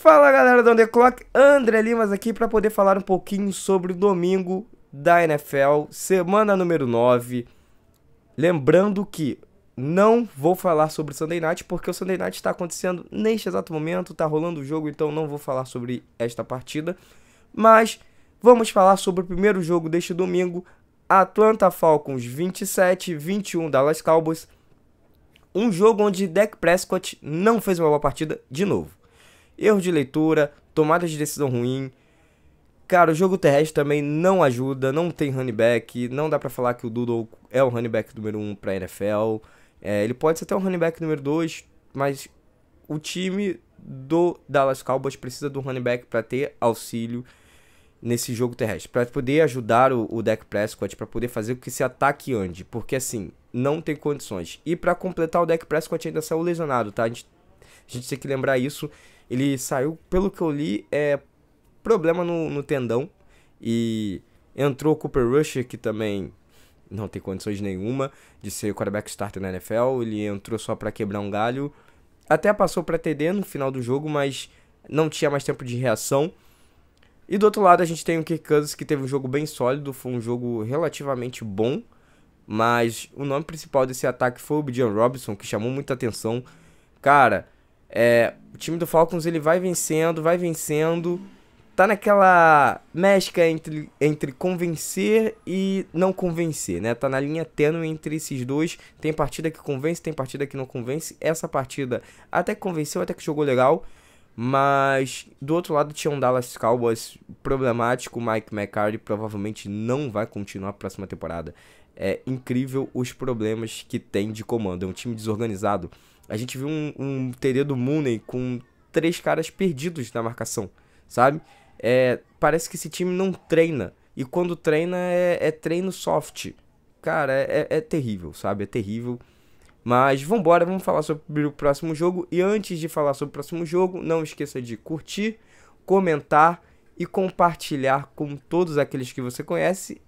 Fala galera do Underclock, The Clock, André Limas aqui para poder falar um pouquinho sobre o domingo da NFL, semana número 9. Lembrando que não vou falar sobre o Sunday Night, porque o Sunday Night está acontecendo neste exato momento, está rolando o jogo, então não vou falar sobre esta partida. Mas vamos falar sobre o primeiro jogo deste domingo, Atlanta Falcons 27, 21 Dallas Cowboys. Um jogo onde Dak Prescott não fez uma boa partida de novo erro de leitura, tomada de decisão ruim. Cara, o jogo terrestre também não ajuda, não tem running back, não dá para falar que o Doodle é o running back número 1 um pra NFL. É, ele pode ser até o running back número 2, mas o time do Dallas Cowboys precisa do running back para ter auxílio nesse jogo terrestre, para poder ajudar o, o Prescott, para poder fazer com que esse ataque ande, porque assim, não tem condições. E para completar, o deck Prescott ainda saiu lesionado, tá? A gente, a gente tem que lembrar isso. Ele saiu, pelo que eu li, é problema no, no tendão. E entrou o Cooper Rush, que também não tem condições nenhuma de ser quarterback starter na NFL. Ele entrou só para quebrar um galho. Até passou para TD no final do jogo, mas não tinha mais tempo de reação. E do outro lado a gente tem o Kirk Cousins que teve um jogo bem sólido, foi um jogo relativamente bom, mas o nome principal desse ataque foi o Bijan Robinson, que chamou muita atenção. Cara, é, o time do Falcons ele vai vencendo, vai vencendo. Tá naquela mescla entre, entre convencer e não convencer, né? Tá na linha tênue entre esses dois. Tem partida que convence, tem partida que não convence. Essa partida até que convenceu, até que jogou legal. Mas do outro lado tinha um Dallas Cowboys problemático. Mike McCarthy provavelmente não vai continuar a próxima temporada. É incrível os problemas que tem de comando. É um time desorganizado a gente viu um, um TD do Mooney com três caras perdidos na marcação, sabe? É, parece que esse time não treina. E quando treina, é, é treino soft. Cara, é, é, é, terrível, sabe? É terrível. Mas vambora, vamos falar sobre o próximo jogo. E antes de falar sobre o próximo jogo, não esqueça de curtir, comentar e compartilhar com todos aqueles que você conhece.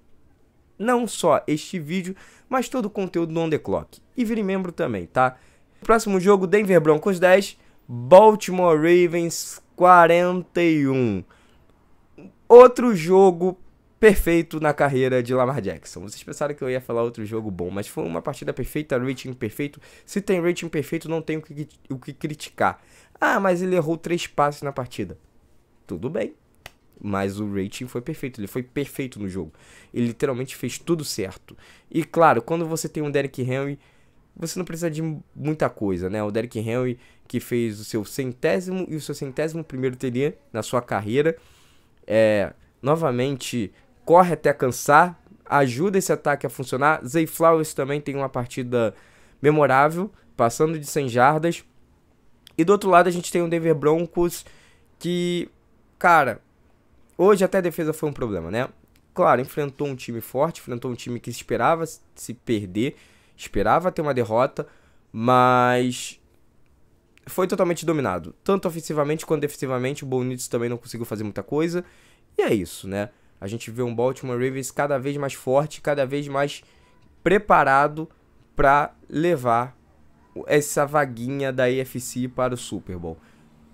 Não só este vídeo, mas todo o conteúdo do On The Clock. E vire membro também, tá? Próximo jogo, Denver Broncos 10, Baltimore Ravens 41. Outro jogo perfeito na carreira de Lamar Jackson. Vocês pensaram que eu ia falar outro jogo bom, mas foi uma partida perfeita, rating perfeito. Se tem rating perfeito, não tem o que, o que criticar. Ah, mas ele errou três passes na partida. Tudo bem, mas o rating foi perfeito, ele foi perfeito no jogo. Ele literalmente fez tudo certo. E claro, quando você tem um Derrick Henry você não precisa de muita coisa, né? O Derrick Henry, que fez o seu centésimo e o seu centésimo primeiro teria na sua carreira, é, novamente corre até cansar, ajuda esse ataque a funcionar. Zay Flowers também tem uma partida memorável, passando de 100 jardas. E do outro lado a gente tem o Denver Broncos, que, cara, hoje até a defesa foi um problema, né? Claro, enfrentou um time forte, enfrentou um time que esperava se perder Esperava ter uma derrota, mas foi totalmente dominado. Tanto ofensivamente quanto defensivamente, o Bonitos também não conseguiu fazer muita coisa. E é isso, né? A gente vê um Baltimore Ravens cada vez mais forte, cada vez mais preparado para levar essa vaguinha da AFC para o Super Bowl.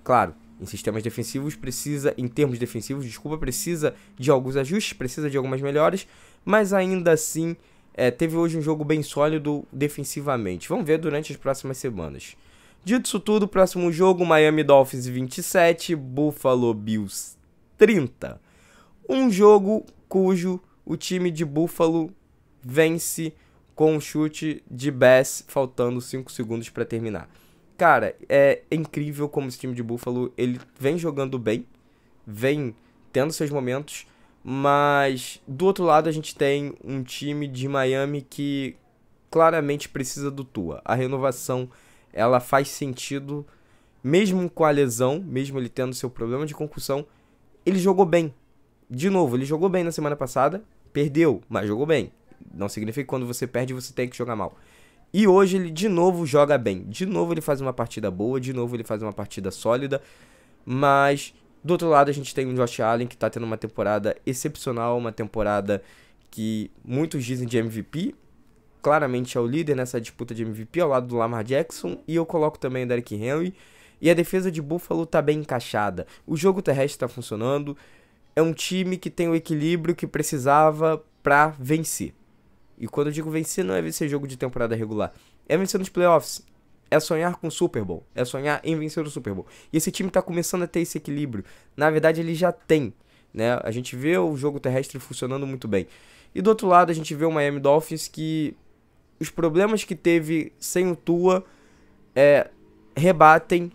Claro, em sistemas defensivos precisa, em termos defensivos, desculpa, precisa de alguns ajustes, precisa de algumas melhores, mas ainda assim é, teve hoje um jogo bem sólido defensivamente. Vamos ver durante as próximas semanas. Dito isso tudo, próximo jogo: Miami Dolphins 27, Buffalo Bills 30. Um jogo cujo o time de Buffalo vence com um chute de Bass, faltando 5 segundos para terminar. Cara, é incrível como esse time de Buffalo ele vem jogando bem, vem tendo seus momentos, mas do outro lado a gente tem um time de Miami que claramente precisa do Tua. A renovação ela faz sentido mesmo com a lesão, mesmo ele tendo seu problema de concussão, ele jogou bem. De novo, ele jogou bem na semana passada, perdeu, mas jogou bem. Não significa que quando você perde você tem que jogar mal. E hoje ele de novo joga bem. De novo ele faz uma partida boa, de novo ele faz uma partida sólida, mas do outro lado, a gente tem o Josh Allen, que tá tendo uma temporada excepcional, uma temporada que muitos dizem de MVP. Claramente é o líder nessa disputa de MVP ao lado do Lamar Jackson. E eu coloco também o Derrick Henry. E a defesa de Buffalo tá bem encaixada. O jogo terrestre tá funcionando. É um time que tem o equilíbrio que precisava para vencer. E quando eu digo vencer, não é vencer jogo de temporada regular. É vencer nos playoffs. É sonhar com o Super Bowl. É sonhar em vencer o Super Bowl. E esse time está começando a ter esse equilíbrio. Na verdade, ele já tem. Né? A gente vê o jogo terrestre funcionando muito bem. E do outro lado, a gente vê o Miami Dolphins que os problemas que teve sem o Tua é, rebatem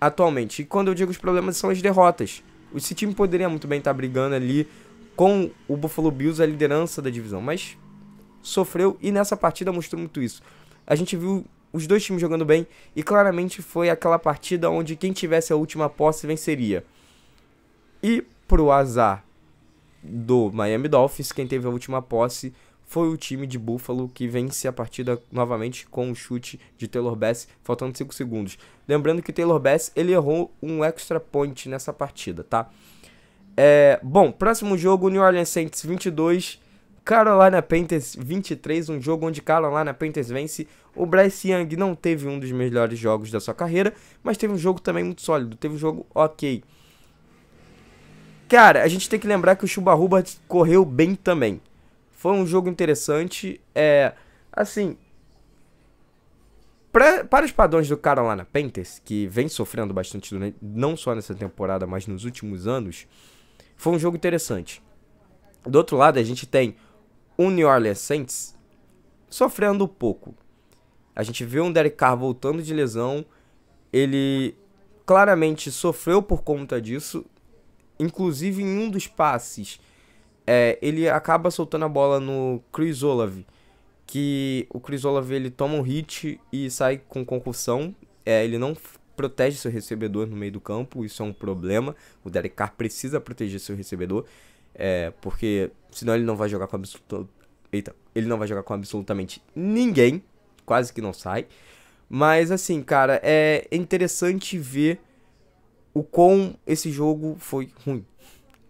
atualmente. E quando eu digo os problemas, são as derrotas. Esse time poderia muito bem estar tá brigando ali com o Buffalo Bills, a liderança da divisão, mas sofreu e nessa partida mostrou muito isso. A gente viu os dois times jogando bem e claramente foi aquela partida onde quem tivesse a última posse venceria. E pro azar do Miami Dolphins, quem teve a última posse foi o time de Buffalo que vence a partida novamente com o um chute de Taylor Bass, faltando 5 segundos. Lembrando que o Taylor Bass ele errou um extra point nessa partida, tá? É, bom, próximo jogo, New Orleans Saints 22, Carolina Panthers 23, um jogo onde Carolina Panthers vence. O Bryce Young não teve um dos melhores jogos da sua carreira, mas teve um jogo também muito sólido, teve um jogo ok. Cara, a gente tem que lembrar que o Chuba Hubbard correu bem também. Foi um jogo interessante, é... Assim... Pra, para os padrões do Carolina Panthers, que vem sofrendo bastante, não só nessa temporada, mas nos últimos anos, foi um jogo interessante. Do outro lado, a gente tem um New Orleans Saints sofrendo um pouco. A gente viu um Derek Carr voltando de lesão, ele claramente sofreu por conta disso, inclusive em um dos passes. É, ele acaba soltando a bola no Chris Olave, que o Chris Olave ele toma um hit e sai com concussão. É, ele não protege seu recebedor no meio do campo, isso é um problema. O Derek Carr precisa proteger seu recebedor. É, porque senão ele não vai jogar com absoluto... Eita, ele não vai jogar com absolutamente ninguém. Quase que não sai. Mas assim, cara, é interessante ver o quão esse jogo foi ruim.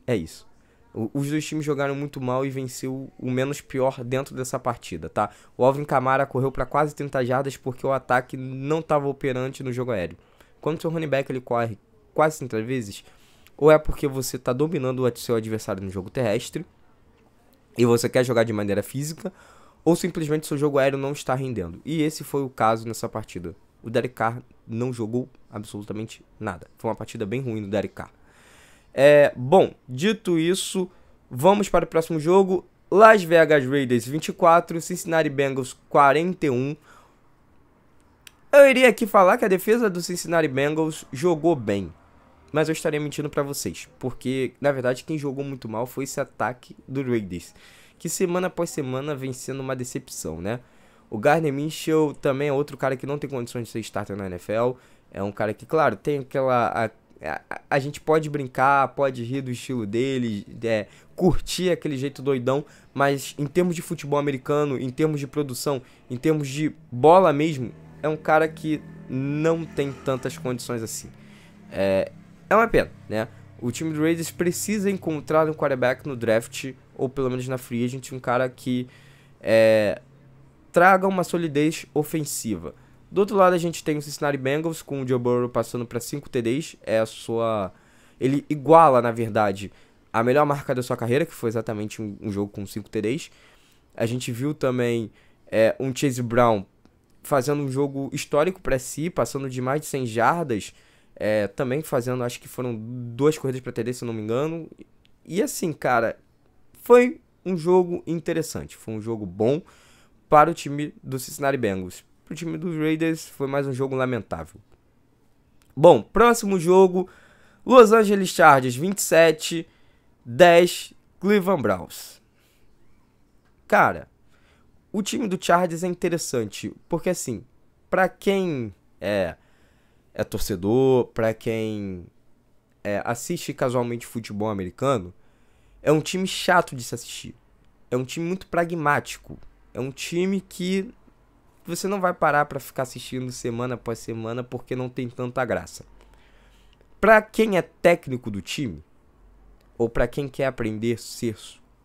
É isso. Os dois times jogaram muito mal e venceu o menos pior dentro dessa partida, tá? O Alvin Camara correu para quase 30 jardas porque o ataque não estava operante no jogo aéreo. Quando seu running back ele corre quase 30 vezes, ou é porque você está dominando o seu adversário no jogo terrestre e você quer jogar de maneira física, ou simplesmente seu jogo aéreo não está rendendo. E esse foi o caso nessa partida. O Derek Carr não jogou absolutamente nada. Foi uma partida bem ruim do Derek Carr. É, bom, dito isso, vamos para o próximo jogo. Las Vegas Raiders 24, Cincinnati Bengals 41. Eu iria aqui falar que a defesa do Cincinnati Bengals jogou bem. Mas eu estaria mentindo para vocês, porque na verdade quem jogou muito mal foi esse ataque do Raiders, que semana após semana vem sendo uma decepção, né? O Gardner Minshew também é outro cara que não tem condições de ser starter na NFL. É um cara que, claro, tem aquela. A, a, a gente pode brincar, pode rir do estilo dele, é, curtir aquele jeito doidão, mas em termos de futebol americano, em termos de produção, em termos de bola mesmo, é um cara que não tem tantas condições assim. É, é uma pena, né? O time do Raiders precisa encontrar um quarterback no draft, ou pelo menos na free agent, um cara que é, traga uma solidez ofensiva. Do outro lado, a gente tem o Cincinnati Bengals, com o Joe Burrow passando para 5 TDs. É a sua. Ele iguala, na verdade, a melhor marca da sua carreira, que foi exatamente um, um jogo com 5 TDs. A gente viu também é, um Chase Brown fazendo um jogo histórico para si, passando de mais de 100 jardas é, também fazendo, acho que foram duas corridas para TD, se não me engano. E assim, cara, foi um jogo interessante. Foi um jogo bom para o time do Cincinnati Bengals. Para o time dos Raiders, foi mais um jogo lamentável. Bom, próximo jogo: Los Angeles Chargers 27, 10 Cleveland Browns. Cara, o time do Chargers é interessante, porque assim, para quem é é torcedor, para quem é, assiste casualmente futebol americano, é um time chato de se assistir. É um time muito pragmático. É um time que você não vai parar para ficar assistindo semana após semana porque não tem tanta graça. Para quem é técnico do time, ou para quem quer aprender a ser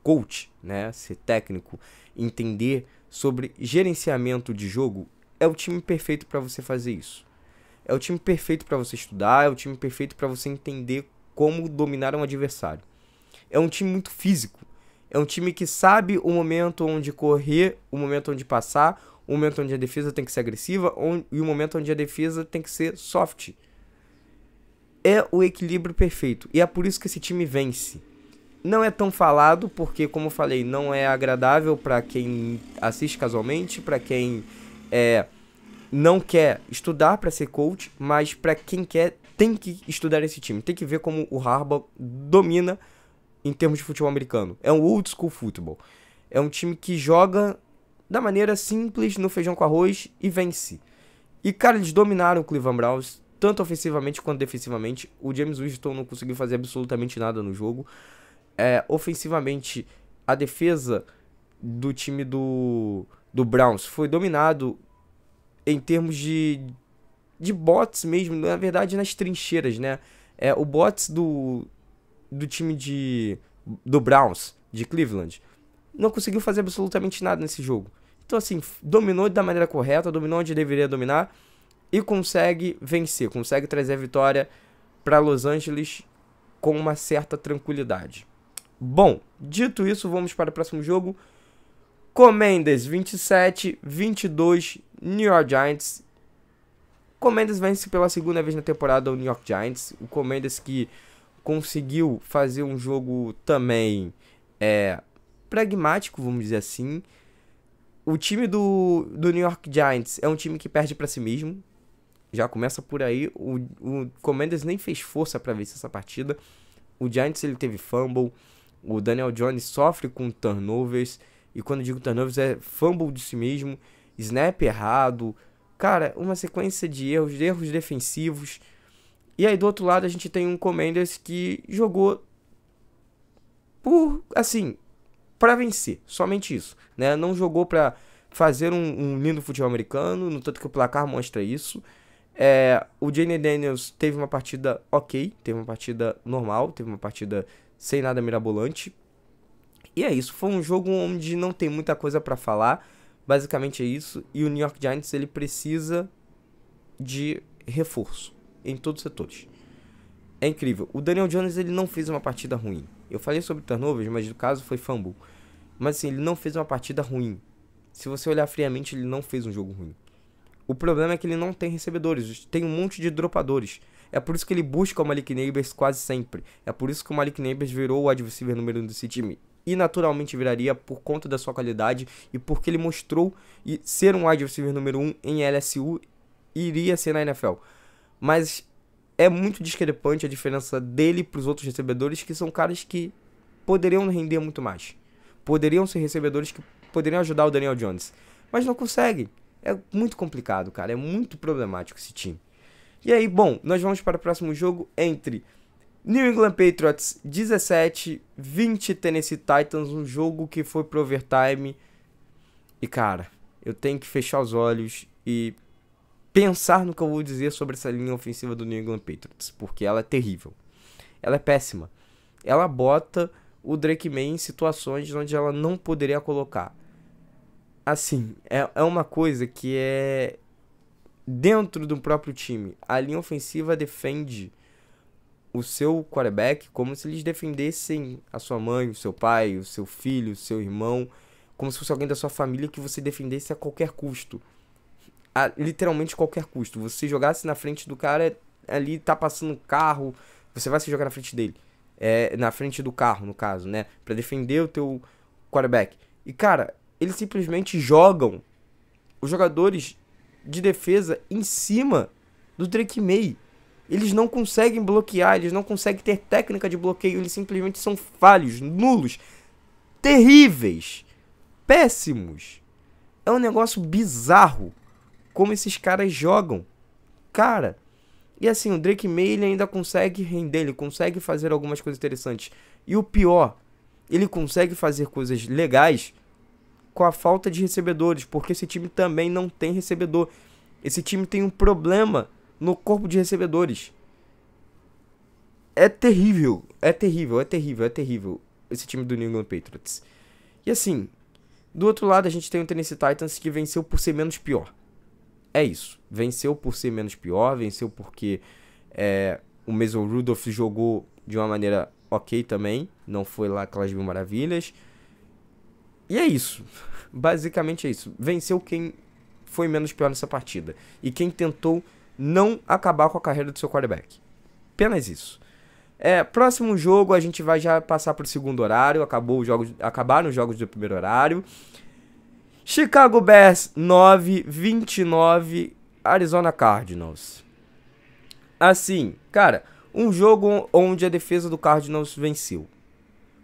coach, né, ser técnico, entender sobre gerenciamento de jogo, é o time perfeito para você fazer isso. É o time perfeito para você estudar, é o time perfeito para você entender como dominar um adversário. É um time muito físico. É um time que sabe o momento onde correr, o momento onde passar, o momento onde a defesa tem que ser agressiva e o momento onde a defesa tem que ser soft. É o equilíbrio perfeito e é por isso que esse time vence. Não é tão falado porque, como eu falei, não é agradável para quem assiste casualmente, para quem é, não quer estudar para ser coach, mas para quem quer tem que estudar esse time, tem que ver como o Harbaugh domina em termos de futebol americano. É um old school futebol. É um time que joga da maneira simples no feijão com arroz e vence. E cara, eles dominaram o Cleveland Browns tanto ofensivamente quanto defensivamente. O James Winston não conseguiu fazer absolutamente nada no jogo. É, ofensivamente, a defesa do time do do Browns foi dominado em termos de, de bots mesmo, na verdade nas trincheiras, né? É, o bots do, do time de do Browns, de Cleveland, não conseguiu fazer absolutamente nada nesse jogo. Então, assim, dominou da maneira correta, dominou onde deveria dominar e consegue vencer, consegue trazer a vitória para Los Angeles com uma certa tranquilidade. Bom, dito isso, vamos para o próximo jogo. Comendas 27, 22 New York Giants. Commanders vence pela segunda vez na temporada o New York Giants. O Commanders que conseguiu fazer um jogo também é, pragmático, vamos dizer assim. O time do, do New York Giants é um time que perde para si mesmo. Já começa por aí. O, o Commanders nem fez força para vencer essa partida. O Giants ele teve fumble. O Daniel Jones sofre com turnovers. E quando digo turnovers é fumble de si mesmo snap errado. Cara, uma sequência de erros, de erros defensivos. E aí do outro lado a gente tem um Commanders que jogou por assim, para vencer, somente isso, né? Não jogou para fazer um, um, lindo futebol americano, no tanto que o placar mostra isso. É, o Jane Daniels teve uma partida ok, teve uma partida normal, teve uma partida sem nada mirabolante. E é isso, foi um jogo onde não tem muita coisa para falar. Basicamente é isso. E o New York Giants ele precisa de reforço em todos os setores. É incrível. O Daniel Jones ele não fez uma partida ruim. Eu falei sobre turnovers, mas no caso foi fumble. Mas assim, ele não fez uma partida ruim. Se você olhar friamente, ele não fez um jogo ruim. O problema é que ele não tem recebedores, tem um monte de dropadores. É por isso que ele busca o Malik Neighbors quase sempre. É por isso que o Malik Neighbors virou o adversário número 1 desse time e naturalmente viraria por conta da sua qualidade e porque ele mostrou e ser um wide receiver número 1 um em LSU iria ser na NFL. Mas é muito discrepante a diferença dele para os outros recebedores que são caras que poderiam render muito mais. Poderiam ser recebedores que poderiam ajudar o Daniel Jones, mas não conseguem. É muito complicado, cara, é muito problemático esse time. E aí, bom, nós vamos para o próximo jogo entre New England Patriots 17, 20 Tennessee Titans, um jogo que foi pro overtime. E cara, eu tenho que fechar os olhos e pensar no que eu vou dizer sobre essa linha ofensiva do New England Patriots, porque ela é terrível. Ela é péssima. Ela bota o Drake May em situações onde ela não poderia colocar. Assim, é, é uma coisa que é dentro do próprio time. A linha ofensiva defende o seu quarterback como se eles defendessem a sua mãe, o seu pai, o seu filho, o seu irmão, como se fosse alguém da sua família que você defendesse a qualquer custo. A, literalmente qualquer custo. Você jogasse na frente do cara, ali tá passando um carro, você vai se jogar na frente dele. É, na frente do carro, no caso, né? Pra defender o teu quarterback. E, cara, eles simplesmente jogam os jogadores de defesa em cima do Drake May. Eles não conseguem bloquear, eles não conseguem ter técnica de bloqueio, eles simplesmente são falhos, nulos, terríveis, péssimos. É um negócio bizarro como esses caras jogam. Cara, e assim, o Drake May ele ainda consegue render, ele consegue fazer algumas coisas interessantes. E o pior, ele consegue fazer coisas legais com a falta de recebedores, porque esse time também não tem recebedor. Esse time tem um problema no corpo de recebedores. É terrível, é terrível, é terrível, é terrível esse time do New England Patriots. E assim, do outro lado a gente tem o Tennessee Titans que venceu por ser menos pior. É isso, venceu por ser menos pior, venceu porque é, o Mason Rudolph jogou de uma maneira ok também, não foi lá aquelas mil maravilhas. E é isso, basicamente é isso. Venceu quem foi menos pior nessa partida e quem tentou não acabar com a carreira do seu quarterback. Apenas isso. É, próximo jogo a gente vai já passar para o segundo horário. Acabou o jogo, acabaram os jogos do primeiro horário. Chicago Bears 9, 29, Arizona Cardinals. Assim, cara, um jogo onde a defesa do Cardinals venceu.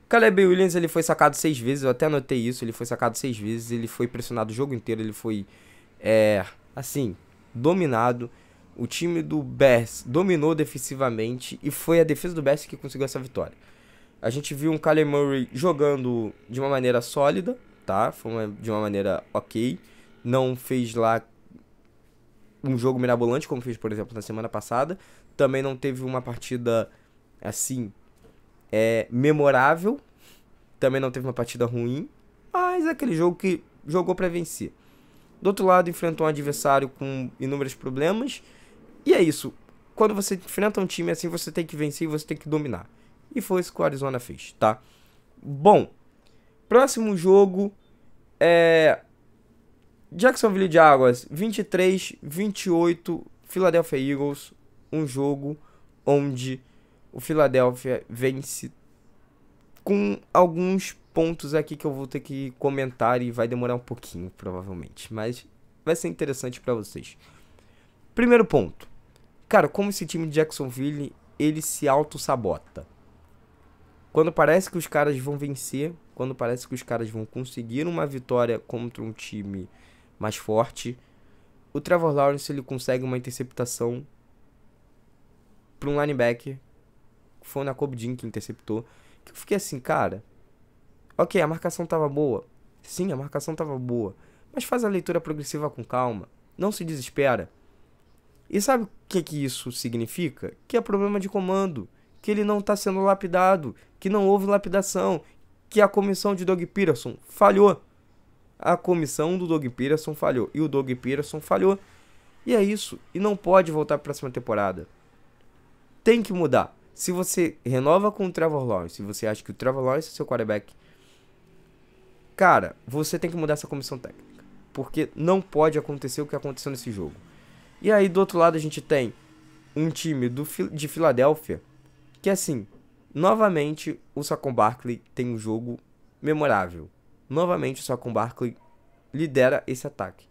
Caleb Williams ele foi sacado seis vezes, eu até anotei isso, ele foi sacado seis vezes, ele foi pressionado o jogo inteiro, ele foi, é, assim, dominado. O time do Bears dominou defensivamente e foi a defesa do Bears que conseguiu essa vitória. A gente viu um Kyler Murray jogando de uma maneira sólida, tá? Foi uma, de uma maneira ok. Não fez lá um jogo mirabolante, como fez, por exemplo, na semana passada. Também não teve uma partida, assim, é, memorável. Também não teve uma partida ruim. Mas é aquele jogo que jogou para vencer. Do outro lado, enfrentou um adversário com inúmeros problemas e é isso. Quando você enfrenta um time assim, você tem que vencer e você tem que dominar. E foi isso que o Arizona fez, tá? Bom, próximo jogo é Jacksonville de Águas, 23 28 Philadelphia Eagles, um jogo onde o Philadelphia vence com alguns pontos aqui que eu vou ter que comentar e vai demorar um pouquinho, provavelmente, mas vai ser interessante para vocês. Primeiro ponto. Cara, como esse time de Jacksonville, ele se auto-sabota. Quando parece que os caras vão vencer, quando parece que os caras vão conseguir uma vitória contra um time mais forte, o Trevor Lawrence ele consegue uma interceptação para um linebacker. Foi o Nakob Dean que interceptou. Que eu fiquei assim, cara. Ok, a marcação tava boa. Sim, a marcação tava boa. Mas faz a leitura progressiva com calma. Não se desespera. E sabe o que, que isso significa? Que é problema de comando, que ele não está sendo lapidado, que não houve lapidação, que a comissão de Doug Peterson falhou. A comissão do Doug Peterson falhou e o Doug Peterson falhou. E é isso, e não pode voltar para a próxima temporada. Tem que mudar. Se você renova com o Trevor Lawrence, se você acha que o Trevor Lawrence é seu quarterback, cara, você tem que mudar essa comissão técnica. Porque não pode acontecer o que aconteceu nesse jogo. E aí do outro lado a gente tem um time do, de Filadélfia que assim, novamente o Saquon Barkley tem um jogo memorável. Novamente o Saquon Barkley lidera esse ataque.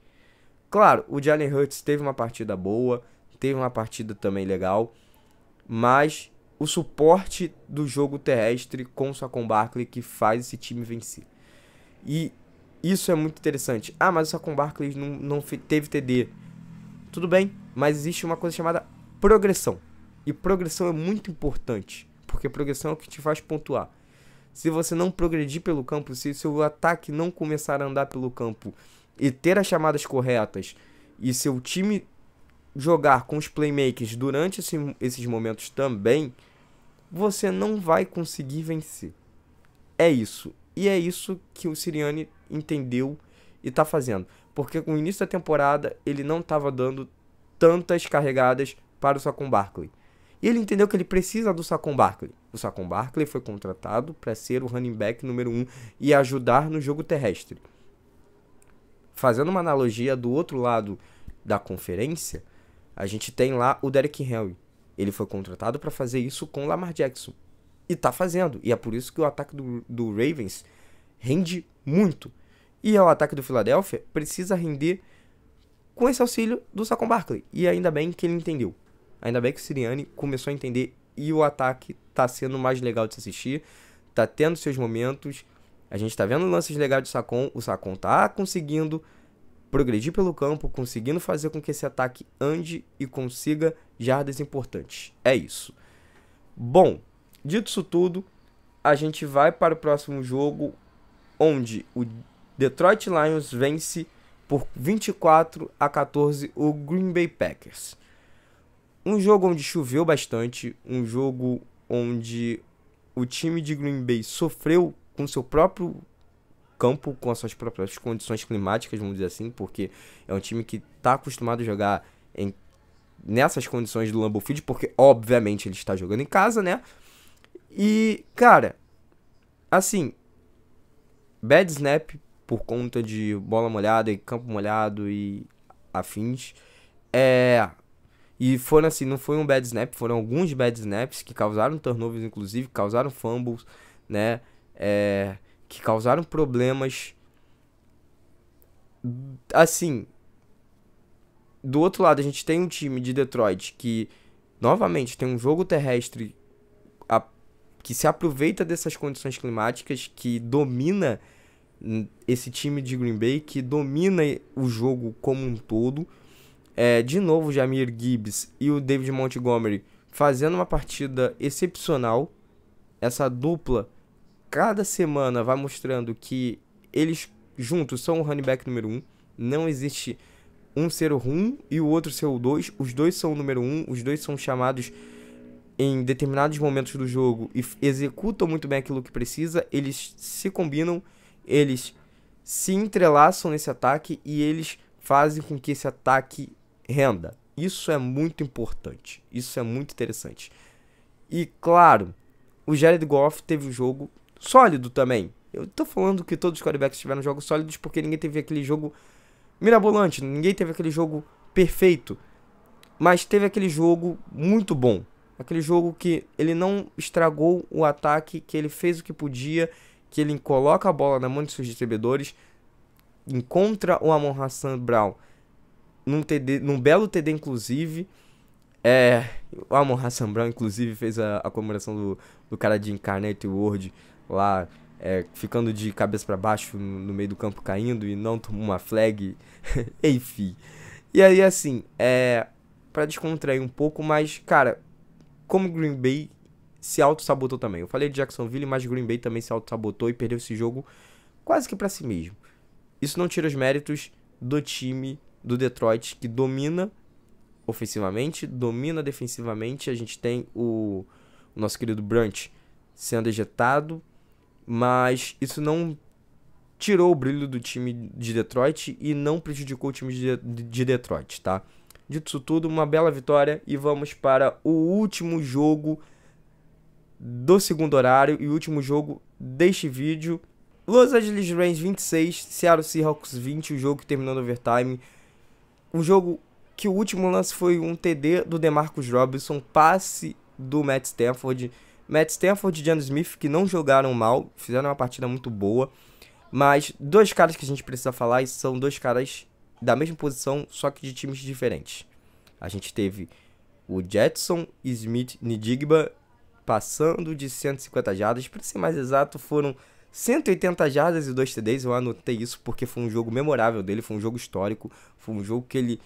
Claro, o Jalen Hurts teve uma partida boa, teve uma partida também legal, mas o suporte do jogo terrestre com o Saquon Barkley que faz esse time vencer. E isso é muito interessante. Ah, mas o Saquon Barkley não, não teve TD. Tudo bem, mas existe uma coisa chamada progressão. E progressão é muito importante, porque progressão é o que te faz pontuar. Se você não progredir pelo campo, se seu ataque não começar a andar pelo campo e ter as chamadas corretas e seu time jogar com os playmakers durante esse, esses momentos também, você não vai conseguir vencer. É isso. E é isso que o Siriani entendeu e está fazendo porque no início da temporada ele não estava dando tantas carregadas para o Saquon Barkley. E ele entendeu que ele precisa do Saquon Barkley. O Saquon Barkley foi contratado para ser o running back número 1 um e ajudar no jogo terrestre. Fazendo uma analogia do outro lado da conferência, a gente tem lá o Derek Henry. Ele foi contratado para fazer isso com o Lamar Jackson. E está fazendo. E é por isso que o ataque do, do Ravens rende muito. E o ataque do Philadelphia precisa render com esse auxílio do Saquon Barkley. E ainda bem que ele entendeu. Ainda bem que o Siriani começou a entender e o ataque tá sendo mais legal de se assistir, tá tendo seus momentos. A gente tá vendo lances legais do Sacon, o Sacon tá conseguindo progredir pelo campo, conseguindo fazer com que esse ataque ande e consiga jardas importantes. É isso. Bom, dito isso tudo, a gente vai para o próximo jogo onde o Detroit Lions vence por 24 a 14 o Green Bay Packers. Um jogo onde choveu bastante, um jogo onde o time de Green Bay sofreu com seu próprio campo, com as suas próprias condições climáticas, vamos dizer assim, porque é um time que está acostumado a jogar em, nessas condições do Lambeau Field, porque obviamente ele está jogando em casa, né? E, cara, assim, bad snap, por conta de bola molhada e campo molhado e afins. É. E foram assim, não foi um bad snap, foram alguns bad snaps que causaram turnovers, inclusive, causaram fumbles, né? É, que causaram problemas. Assim. Do outro lado, a gente tem um time de Detroit que, novamente, tem um jogo terrestre a, que se aproveita dessas condições climáticas, que domina esse time de Green Bay que domina o jogo como um todo. É, de novo, Jamir Gibbs e o David Montgomery fazendo uma partida excepcional. Essa dupla, cada semana, vai mostrando que eles juntos são o running back número 1. Um. Não existe um ser o 1 um, e o outro ser o 2. Os dois são o número 1, um, os dois são chamados em determinados momentos do jogo e executam muito bem aquilo que precisa. Eles se combinam eles se entrelaçam nesse ataque e eles fazem com que esse ataque renda. Isso é muito importante. Isso é muito interessante. E claro, o Jared Goff teve um jogo sólido também. Eu tô falando que todos os quarterbacks tiveram jogos sólidos porque ninguém teve aquele jogo mirabolante, ninguém teve aquele jogo perfeito. Mas teve aquele jogo muito bom. Aquele jogo que ele não estragou o ataque, que ele fez o que podia que ele coloca a bola na mão de seus distribuidores, encontra o Amon Hassan Brown num, TD, num belo TD, inclusive. É, o Amon Hassan Brown, inclusive, fez a, a comemoração do, do cara de Incarnate World lá, é, ficando de cabeça para baixo no, no, meio do campo, caindo e não tomou uma flag. Enfim. E aí, assim, é. Pra descontrair um pouco, mas, cara, como Green Bay se auto-sabotou também. Eu falei de Jacksonville, mas Green Bay também se auto-sabotou e perdeu esse jogo quase que para si mesmo. Isso não tira os méritos do time do Detroit que domina ofensivamente, domina defensivamente. A gente tem o, o nosso querido Brunt sendo ejetado, mas isso não tirou o brilho do time de Detroit e não prejudicou o time de, de Detroit, tá? Dito isso tudo, uma bela vitória e vamos para o último jogo do segundo horário e último jogo deste vídeo. Los Angeles Rams 26, Seattle Seahawks 20, o jogo terminou no overtime. Um jogo que o último lance foi um TD do DeMarcus Robinson, passe do Matt Stafford. Matt Stafford e Jan Smith que não jogaram mal, fizeram uma partida muito boa. Mas dois caras que a gente precisa falar e são dois caras da mesma posição, só que de times diferentes. A gente teve o Jetson Smith Nidigba passando de 150 jardas, para ser mais exato, foram 180 jardas e 2 TDs. Eu anotei isso porque foi um jogo memorável dele, foi um jogo histórico, foi um jogo que ele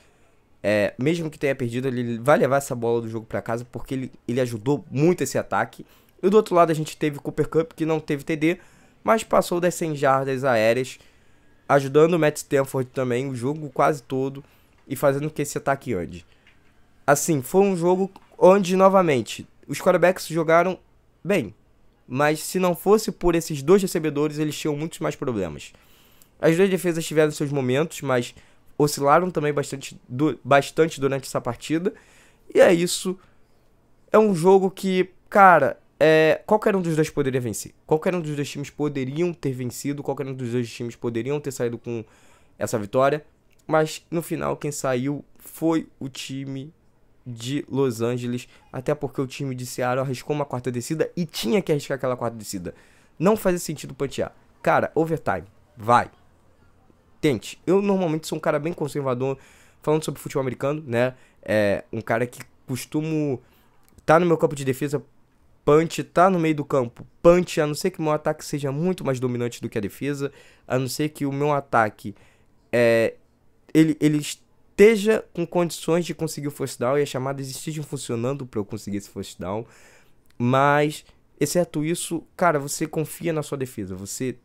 é, mesmo que tenha perdido, ele vai levar essa bola do jogo para casa porque ele, ele ajudou muito esse ataque. E do outro lado a gente teve Cooper Cup que não teve TD, mas passou das 100 jardas aéreas, ajudando o Matt Stanford também o jogo quase todo e fazendo que esse ataque ande. Assim, foi um jogo onde novamente os quarterbacks jogaram bem. Mas se não fosse por esses dois recebedores, eles tinham muitos mais problemas. As duas defesas tiveram seus momentos, mas oscilaram também bastante, bastante durante essa partida. E é isso. É um jogo que, cara, é, qualquer um dos dois poderia vencer. Qualquer um dos dois times poderiam ter vencido, qualquer um dos dois times poderiam ter saído com essa vitória. Mas no final, quem saiu foi o time de Los Angeles, até porque o time de Seattle arriscou uma quarta descida e tinha que arriscar aquela quarta descida. Não faz sentido pantear. Cara, overtime, vai. Tente. Eu normalmente sou um cara bem conservador falando sobre futebol americano, né? É um cara que costumo tá no meu campo de defesa, punch, tá no meio do campo, punch, a não ser que o meu ataque seja muito mais dominante do que a defesa, a não ser que o meu ataque é ele, ele esteja com condições de conseguir o first down e as chamadas estejam funcionando para eu conseguir esse first down. Mas, exceto isso, cara, você confia na sua defesa, você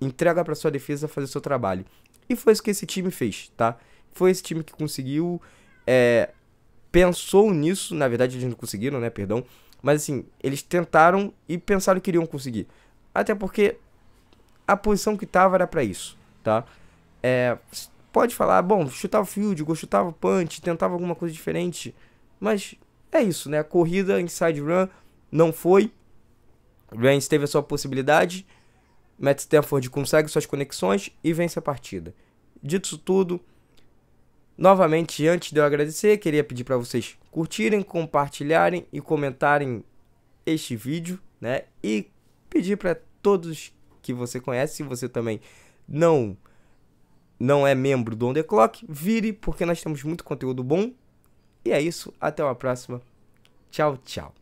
entrega para sua defesa fazer seu trabalho. E foi isso que esse time fez, tá? Foi esse time que conseguiu, é, pensou nisso, na verdade eles não conseguiram, né, perdão, mas assim, eles tentaram e pensaram que iriam conseguir. Até porque a posição que tava era para isso, tá? É, pode falar, bom, chutava field, goal, chutava punch, tentava alguma coisa diferente, mas é isso, né? A corrida inside run não foi. Reigns teve a sua possibilidade. Matt Stanford consegue suas conexões e vence a partida. Dito tudo, novamente, antes de eu agradecer, queria pedir para vocês curtirem, compartilharem e comentarem este vídeo, né? E pedir para todos que você conhece, se você também não não é membro do On The Clock, vire, porque nós temos muito conteúdo bom. E é isso, até uma próxima. Tchau, tchau.